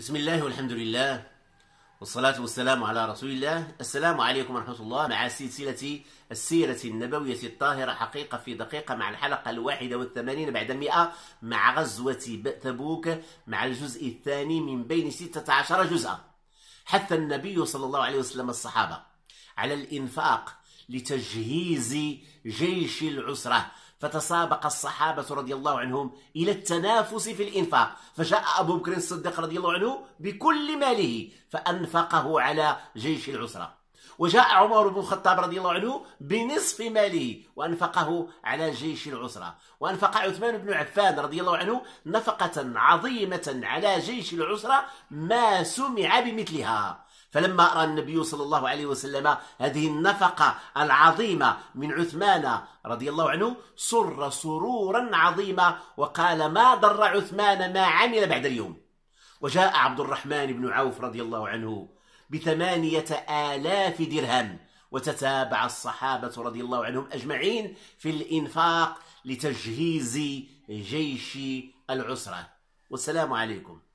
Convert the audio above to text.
بسم الله والحمد لله والصلاة والسلام على رسول الله السلام عليكم ورحمة الله مع سلسلة السيرة النبوية الطاهرة حقيقة في دقيقة مع الحلقة الواحدة والثمانين بعد المئة مع غزوة تبوك مع الجزء الثاني من بين ستة عشر جزءا حث النبي صلى الله عليه وسلم الصحابة على الإنفاق لتجهيز جيش العسرة فتسابق الصحابة رضي الله عنهم إلى التنافس في الإنفاق فجاء أبو بكر الصديق رضي الله عنه بكل ماله فأنفقه على جيش العسرة وجاء عمر بن الخطاب رضي الله عنه بنصف ماله وأنفقه على جيش العسرة وأنفق عثمان بن عفان رضي الله عنه نفقة عظيمة على جيش العسرة ما سمع بمثلها فلما رأى النبي صلى الله عليه وسلم هذه النفقة العظيمة من عثمان رضي الله عنه سر سرورا عظيما وقال ما ضر عثمان ما عمل بعد اليوم وجاء عبد الرحمن بن عوف رضي الله عنه بثمانية آلاف درهم وتتابع الصحابة رضي الله عنهم أجمعين في الإنفاق لتجهيز جيش العسرة والسلام عليكم